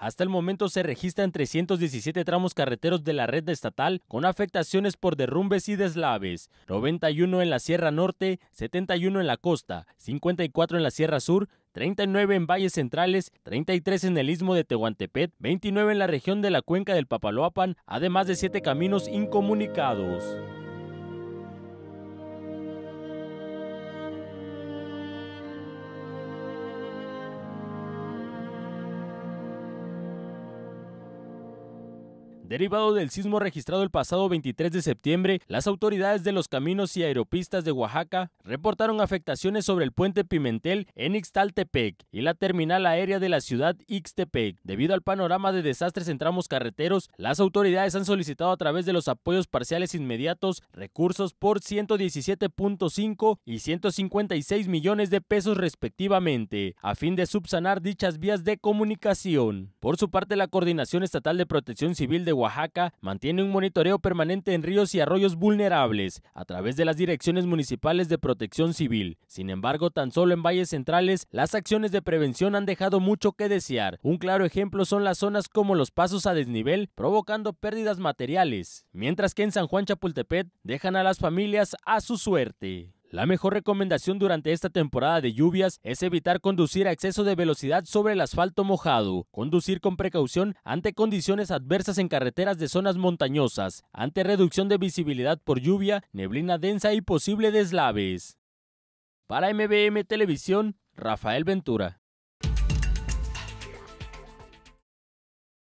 Hasta el momento se registran 317 tramos carreteros de la red estatal con afectaciones por derrumbes y deslaves, 91 en la Sierra Norte, 71 en la costa, 54 en la Sierra Sur, 39 en valles centrales, 33 en el istmo de Tehuantepec, 29 en la región de la cuenca del Papaloapan, además de 7 caminos incomunicados. Derivado del sismo registrado el pasado 23 de septiembre, las autoridades de los caminos y aeropistas de Oaxaca reportaron afectaciones sobre el puente Pimentel en Ixtaltepec y la terminal aérea de la ciudad Ixtepec. Debido al panorama de desastres en tramos carreteros, las autoridades han solicitado a través de los apoyos parciales inmediatos recursos por 117.5 y 156 millones de pesos respectivamente, a fin de subsanar dichas vías de comunicación. Por su parte, la Coordinación Estatal de Protección Civil de Oaxaca mantiene un monitoreo permanente en ríos y arroyos vulnerables a través de las direcciones municipales de protección civil. Sin embargo, tan solo en valles centrales, las acciones de prevención han dejado mucho que desear. Un claro ejemplo son las zonas como los pasos a desnivel, provocando pérdidas materiales, mientras que en San Juan Chapultepec dejan a las familias a su suerte. La mejor recomendación durante esta temporada de lluvias es evitar conducir a exceso de velocidad sobre el asfalto mojado, conducir con precaución ante condiciones adversas en carreteras de zonas montañosas, ante reducción de visibilidad por lluvia, neblina densa y posible deslaves. Para MBM Televisión, Rafael Ventura.